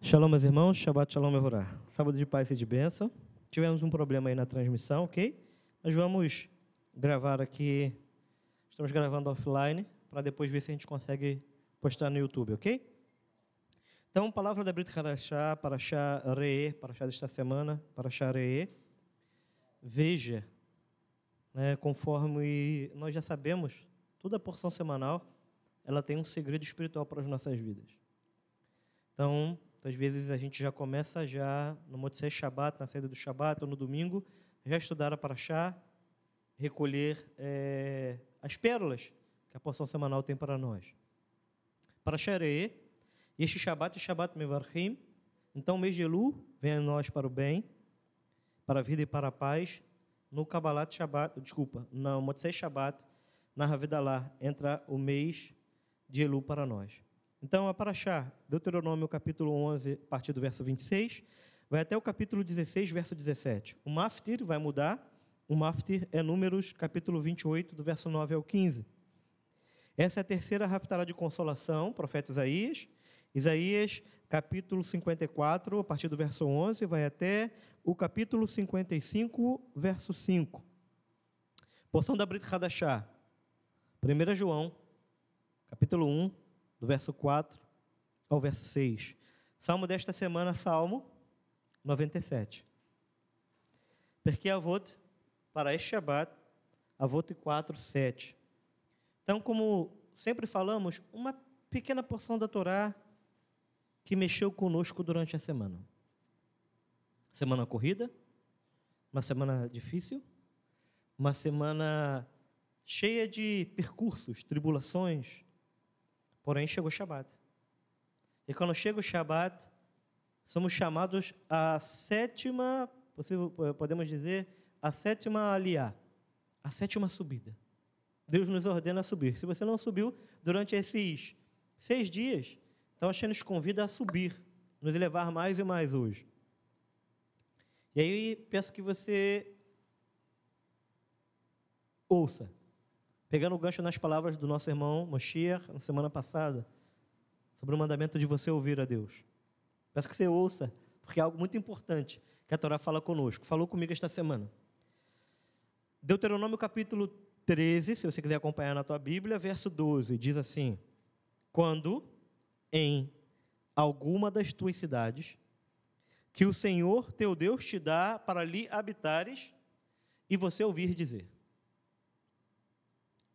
Shalom, meus irmãos. Shabbat shalom, Evorá. Sábado de paz e de bênção. Tivemos um problema aí na transmissão, ok? Mas vamos gravar aqui. Estamos gravando offline para depois ver se a gente consegue postar no YouTube, ok? Então, palavra da Brit Kadashá, Paraxá Re'e, Paraxá desta semana, Paraxá Re'e. Veja, né, conforme nós já sabemos, toda a porção semanal, ela tem um segredo espiritual para as nossas vidas. Então, então, às vezes, a gente já começa já no Motzei Shabbat, na saída do Shabbat ou no domingo, já estudar a Paraxá, recolher é, as pérolas que a porção semanal tem para nós. Paraxá e este Shabbat é Shabbat Mevarchim, então o mês de Elu vem a nós para o bem, para a vida e para a paz, no Kabbalat Shabbat, desculpa, no Motzei Shabbat, na Havidalah, entra o mês de Elu para nós. Então, a Paraxá, Deuteronômio capítulo 11, a partir do verso 26, vai até o capítulo 16, verso 17. O Maftir vai mudar, o Maftir é Números capítulo 28, do verso 9 ao 15. Essa é a terceira raftará de consolação, profeta Isaías. Isaías capítulo 54, a partir do verso 11, vai até o capítulo 55, verso 5. Porção da Brit Hadashah, 1 João, capítulo 1, do verso 4 ao verso 6. Salmo desta semana, Salmo 97. Porque avot, para este Shabbat, avot 4, 7. Então, como sempre falamos, uma pequena porção da Torá que mexeu conosco durante a semana. Semana corrida, uma semana difícil, uma semana cheia de percursos, tribulações, Porém, chegou o Shabat. E quando chega o Shabat, somos chamados à sétima, podemos dizer, à sétima aliá, à sétima subida. Deus nos ordena a subir. Se você não subiu durante esses seis dias, então a gente nos convida a subir, nos elevar mais e mais hoje. E aí peço que você ouça Pegando o gancho nas palavras do nosso irmão Moshiach, na semana passada, sobre o mandamento de você ouvir a Deus. Peço que você ouça, porque é algo muito importante que a Torá fala conosco. Falou comigo esta semana. Deuteronômio capítulo 13, se você quiser acompanhar na tua Bíblia, verso 12, diz assim: Quando em alguma das tuas cidades que o Senhor teu Deus te dá para ali habitares e você ouvir dizer.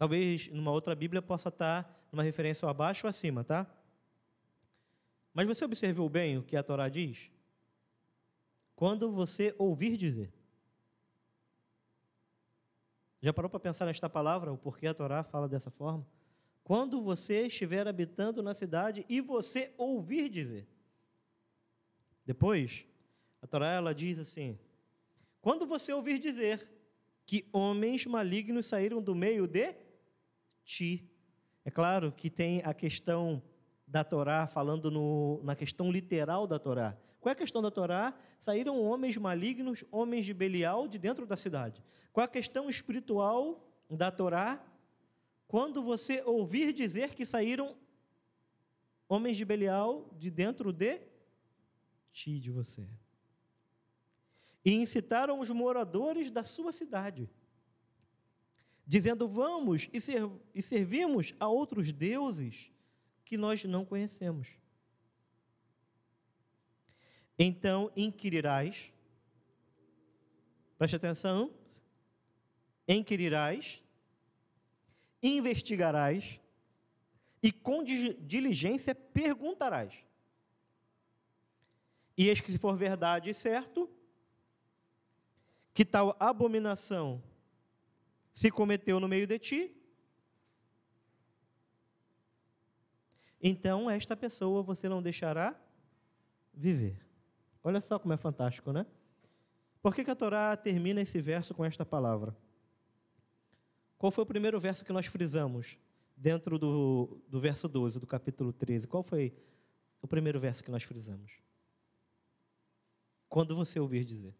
Talvez numa outra Bíblia possa estar numa referência abaixo ou acima, tá? Mas você observou bem o que a Torá diz? Quando você ouvir dizer. Já parou para pensar nesta palavra, o porquê a Torá fala dessa forma? Quando você estiver habitando na cidade e você ouvir dizer. Depois, a Torá ela diz assim: Quando você ouvir dizer que homens malignos saíram do meio de ti. É claro que tem a questão da Torá, falando no, na questão literal da Torá. Qual é a questão da Torá? Saíram homens malignos, homens de Belial, de dentro da cidade. Qual é a questão espiritual da Torá? Quando você ouvir dizer que saíram homens de Belial de dentro de ti, de você. E incitaram os moradores da sua cidade dizendo: Vamos e, e servimos a outros deuses que nós não conhecemos. Então inquirirás, preste atenção, inquirirás, investigarás e com diligência perguntarás. E eis que se for verdade certo, que tal abominação se cometeu no meio de ti, então esta pessoa você não deixará viver. Olha só como é fantástico, né? Por que, que a Torá termina esse verso com esta palavra? Qual foi o primeiro verso que nós frisamos dentro do, do verso 12, do capítulo 13? Qual foi o primeiro verso que nós frisamos? Quando você ouvir dizer.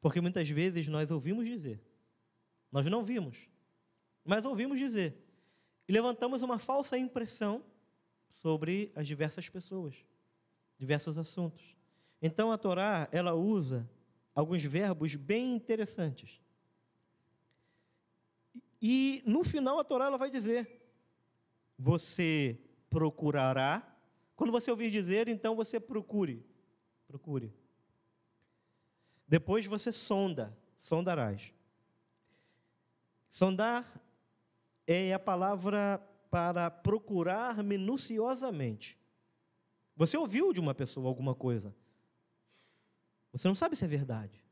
Porque muitas vezes nós ouvimos dizer, nós não vimos, mas ouvimos dizer, e levantamos uma falsa impressão sobre as diversas pessoas, diversos assuntos. Então a Torá, ela usa alguns verbos bem interessantes. E no final a Torá ela vai dizer: você procurará. Quando você ouvir dizer, então você procure. Procure. Depois você sonda, sondarás. Sondar é a palavra para procurar minuciosamente. Você ouviu de uma pessoa alguma coisa. Você não sabe se é verdade.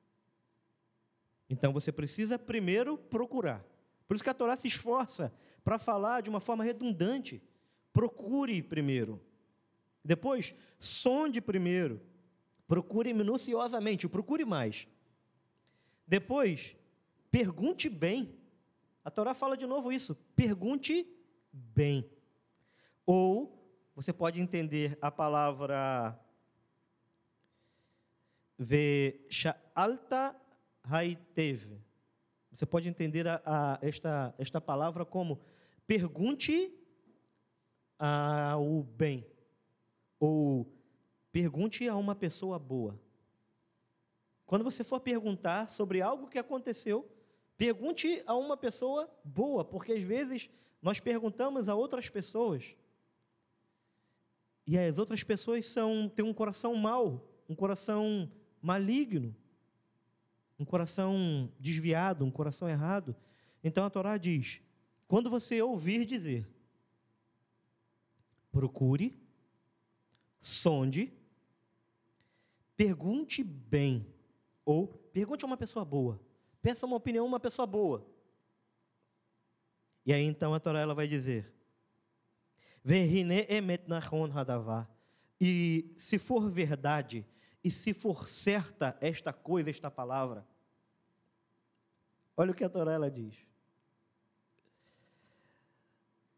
Então você precisa primeiro procurar. Por isso que a Torá se esforça para falar de uma forma redundante. Procure primeiro. Depois, sonde primeiro. Procure minuciosamente, procure mais. Depois, pergunte bem. A Torá fala de novo isso. Pergunte bem. Ou você pode entender a palavra ve alta haitev. Você pode entender a, a, esta, esta palavra como pergunte ao bem, ou Pergunte a uma pessoa boa. Quando você for perguntar sobre algo que aconteceu, pergunte a uma pessoa boa, porque às vezes nós perguntamos a outras pessoas e as outras pessoas são têm um coração mau, um coração maligno, um coração desviado, um coração errado. Então a Torá diz: quando você ouvir dizer, procure, sonde Pergunte bem. Ou pergunte a uma pessoa boa. Peça uma opinião a uma pessoa boa. E aí então a Torá ela vai dizer: emet nachon E se for verdade, e se for certa esta coisa, esta palavra. Olha o que a Torá ela diz.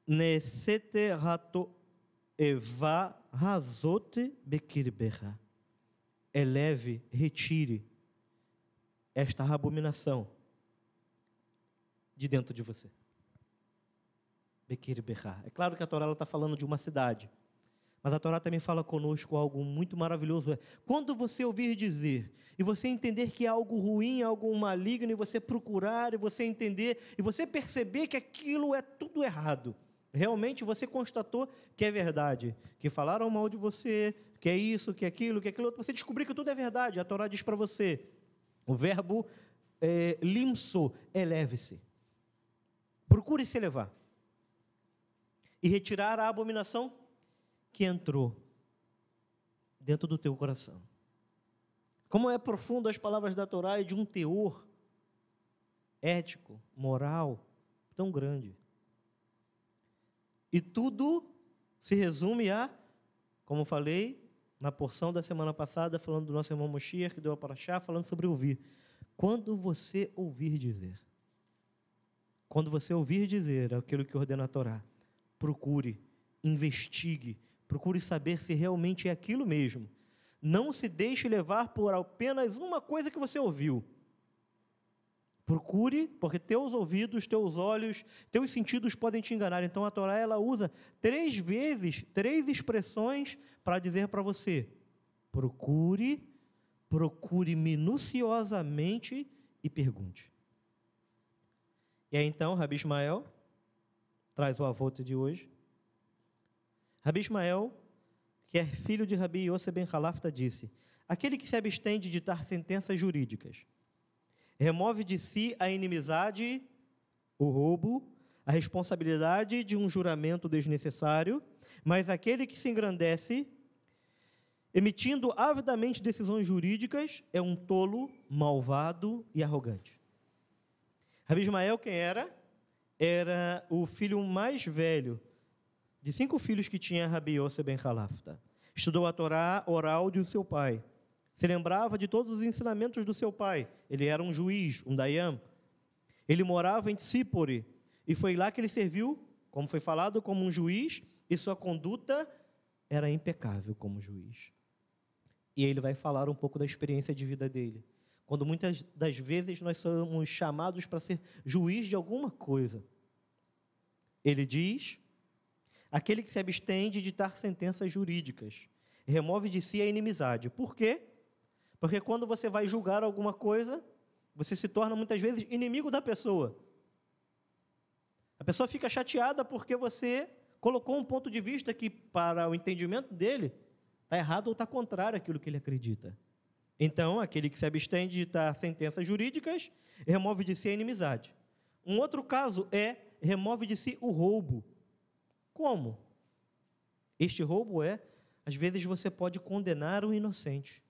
Nesete rato eva razote bekirberra eleve, é retire esta abominação de dentro de você. Bequir e Berrar. É claro que a Torá está falando de uma cidade, mas a Torá também fala conosco algo muito maravilhoso. É, quando você ouvir dizer, e você entender que é algo ruim, algo maligno, e você procurar, e você entender, e você perceber que aquilo é tudo errado, realmente você constatou que é verdade, que falaram mal de você, que é isso, que é aquilo, que é aquilo outro, você descobriu que tudo é verdade, a Torá diz para você. O verbo é, limso, eleve-se. É Procure se elevar. E retirar a abominação que entrou dentro do teu coração. Como é profundo as palavras da Torá e de um teor ético, moral, tão grande. E tudo se resume a, como falei, na porção da semana passada, falando do nosso irmão Moshiach, que deu a paraxá, falando sobre ouvir. Quando você ouvir dizer, quando você ouvir dizer aquilo que ordena a Torá, procure, investigue, procure saber se realmente é aquilo mesmo. Não se deixe levar por apenas uma coisa que você ouviu. Procure, porque teus ouvidos, teus olhos, teus sentidos podem te enganar. Então a Torá ela usa três vezes, três expressões para dizer para você: procure, procure minuciosamente e pergunte. E aí então, Rabi Ismael traz o avô de hoje. Rabi Ismael, que é filho de Rabi Yosef ben Halafta, disse: Aquele que se abstém de dar sentenças jurídicas remove de si a inimizade, o roubo, a responsabilidade de um juramento desnecessário, mas aquele que se engrandece, emitindo avidamente decisões jurídicas, é um tolo, malvado e arrogante. Rabi Ismael, quem era? Era o filho mais velho de cinco filhos que tinha Rabi Yosef ben Halafta. Estudou a Torá oral de seu pai se lembrava de todos os ensinamentos do seu pai. Ele era um juiz, um Dayan. Ele morava em Tsipori e foi lá que ele serviu, como foi falado, como um juiz e sua conduta era impecável como juiz. E ele vai falar um pouco da experiência de vida dele. Quando muitas das vezes nós somos chamados para ser juiz de alguma coisa. Ele diz: aquele que se abstém de ditar sentenças jurídicas, remove de si a inimizade. Por quê? Porque quando você vai julgar alguma coisa, você se torna muitas vezes inimigo da pessoa. A pessoa fica chateada porque você colocou um ponto de vista que, para o entendimento dele, está errado ou está contrário àquilo que ele acredita. Então, aquele que se abstém de ditar sentenças jurídicas, remove de si a inimizade. Um outro caso é remove de si o roubo. Como? Este roubo é, às vezes, você pode condenar o inocente.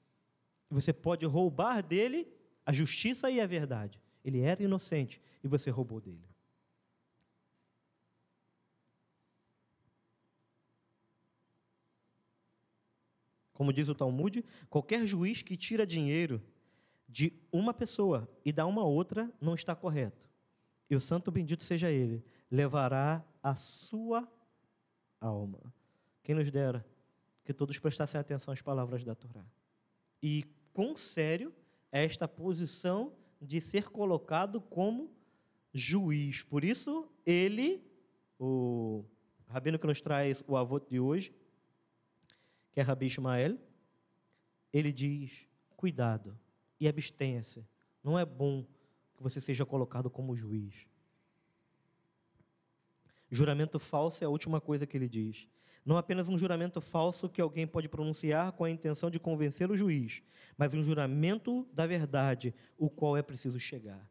Você pode roubar dele a justiça e a verdade. Ele era inocente e você roubou dele. Como diz o Talmud, qualquer juiz que tira dinheiro de uma pessoa e dá uma outra não está correto. E o santo bendito seja ele, levará a sua alma. Quem nos dera que todos prestassem atenção às palavras da Torá. E quão sério é esta posição de ser colocado como juiz. Por isso, ele, o rabino que nos traz o avô de hoje, que é Rabi Ismael, ele diz: cuidado e abstenha-se. Não é bom que você seja colocado como juiz. Juramento falso é a última coisa que ele diz. Não apenas um juramento falso que alguém pode pronunciar com a intenção de convencer o juiz, mas um juramento da verdade, o qual é preciso chegar.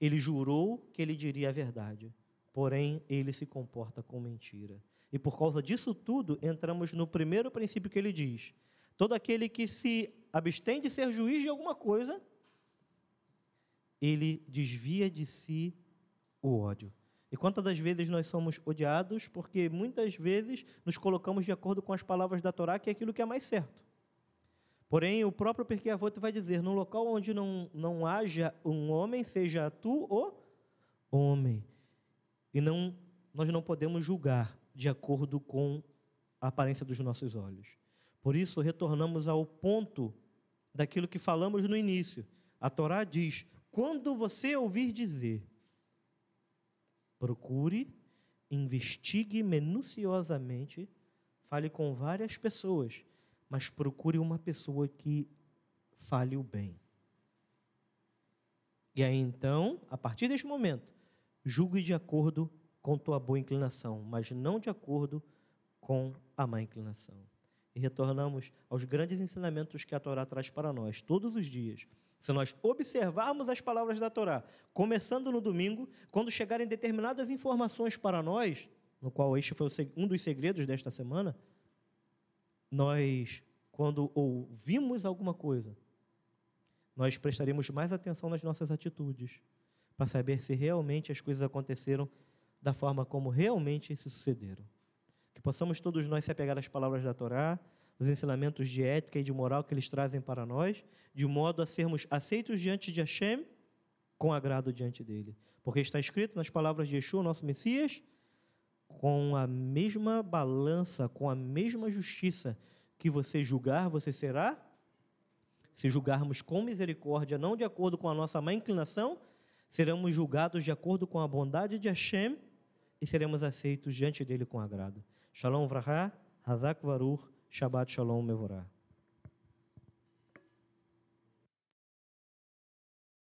Ele jurou que ele diria a verdade, porém ele se comporta com mentira. E por causa disso tudo, entramos no primeiro princípio que ele diz: todo aquele que se abstém de ser juiz de alguma coisa, ele desvia de si o ódio. E quantas das vezes nós somos odiados porque muitas vezes nos colocamos de acordo com as palavras da Torá, que é aquilo que é mais certo. Porém, o próprio Pirkei vai dizer, no local onde não, não haja um homem, seja tu o homem. E não, nós não podemos julgar de acordo com a aparência dos nossos olhos. Por isso, retornamos ao ponto daquilo que falamos no início. A Torá diz, quando você ouvir dizer Procure, investigue minuciosamente, fale com várias pessoas, mas procure uma pessoa que fale o bem. E aí então, a partir deste momento, julgue de acordo com tua boa inclinação, mas não de acordo com a má inclinação. E retornamos aos grandes ensinamentos que a Torá traz para nós todos os dias se nós observarmos as palavras da Torá, começando no domingo, quando chegarem determinadas informações para nós, no qual este foi um dos segredos desta semana, nós, quando ouvimos alguma coisa, nós prestaremos mais atenção nas nossas atitudes, para saber se realmente as coisas aconteceram da forma como realmente se sucederam. Que possamos todos nós se apegar às palavras da Torá, os ensinamentos de ética e de moral que eles trazem para nós, de modo a sermos aceitos diante de Hashem com agrado diante dele. Porque está escrito nas palavras de Yeshua, nosso Messias, com a mesma balança, com a mesma justiça que você julgar, você será. Se julgarmos com misericórdia, não de acordo com a nossa má inclinação, seremos julgados de acordo com a bondade de Hashem e seremos aceitos diante dele com agrado. Shalom Vraha, Hazak Varur. Shabbat Shalom Mevorah.